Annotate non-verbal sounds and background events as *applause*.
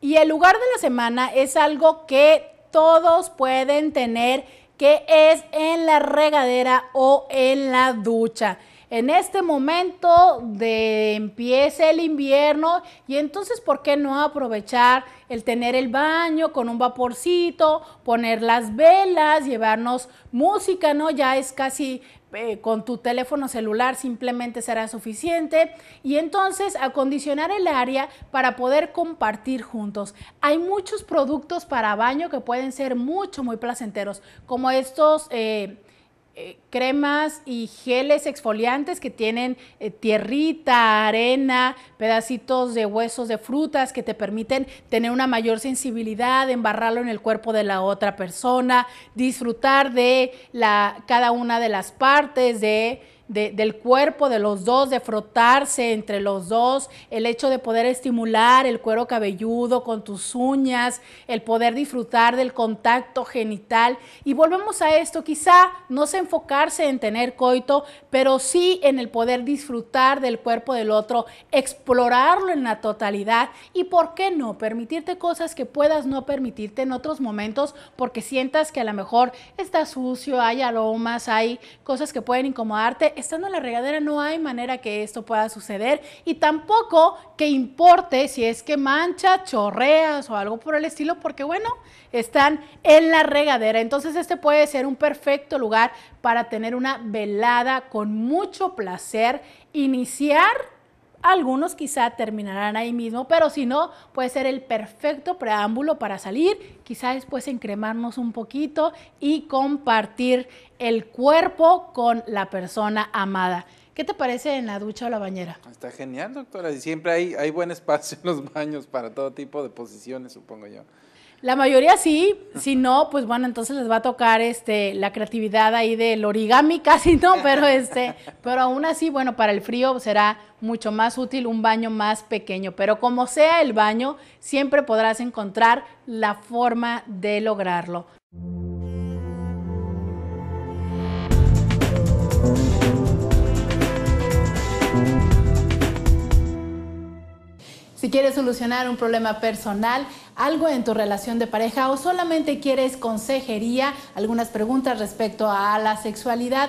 Y el lugar de la semana es algo que todos pueden tener, que es en la regadera o en la ducha en este momento de empiece el invierno y entonces por qué no aprovechar el tener el baño con un vaporcito, poner las velas, llevarnos música, ¿no? Ya es casi eh, con tu teléfono celular simplemente será suficiente y entonces acondicionar el área para poder compartir juntos. Hay muchos productos para baño que pueden ser mucho, muy placenteros, como estos... Eh, eh, cremas y geles exfoliantes que tienen eh, tierrita, arena, pedacitos de huesos de frutas que te permiten tener una mayor sensibilidad, embarrarlo en el cuerpo de la otra persona, disfrutar de la, cada una de las partes de del cuerpo de los dos, de frotarse entre los dos, el hecho de poder estimular el cuero cabelludo con tus uñas, el poder disfrutar del contacto genital. Y volvemos a esto, quizá no se enfocarse en tener coito, pero sí en el poder disfrutar del cuerpo del otro, explorarlo en la totalidad y, ¿por qué no?, permitirte cosas que puedas no permitirte en otros momentos porque sientas que a lo mejor está sucio, hay aromas, hay cosas que pueden incomodarte estando en la regadera no hay manera que esto pueda suceder y tampoco que importe si es que mancha, chorreas o algo por el estilo, porque bueno, están en la regadera. Entonces este puede ser un perfecto lugar para tener una velada con mucho placer, iniciar algunos quizá terminarán ahí mismo, pero si no, puede ser el perfecto preámbulo para salir, quizá después encremarnos un poquito y compartir el cuerpo con la persona amada. ¿Qué te parece en la ducha o la bañera? Ah, está genial, doctora. Y siempre hay, hay buen espacio en los baños para todo tipo de posiciones, supongo yo. La mayoría sí, si no, pues bueno, entonces les va a tocar este la creatividad ahí del origami, *laughs* casi no, pero este, pero aún así, bueno, para el frío será mucho más útil un baño más pequeño. Pero como sea el baño, siempre podrás encontrar la forma de lograrlo. Si quieres solucionar un problema personal, algo en tu relación de pareja o solamente quieres consejería, algunas preguntas respecto a la sexualidad,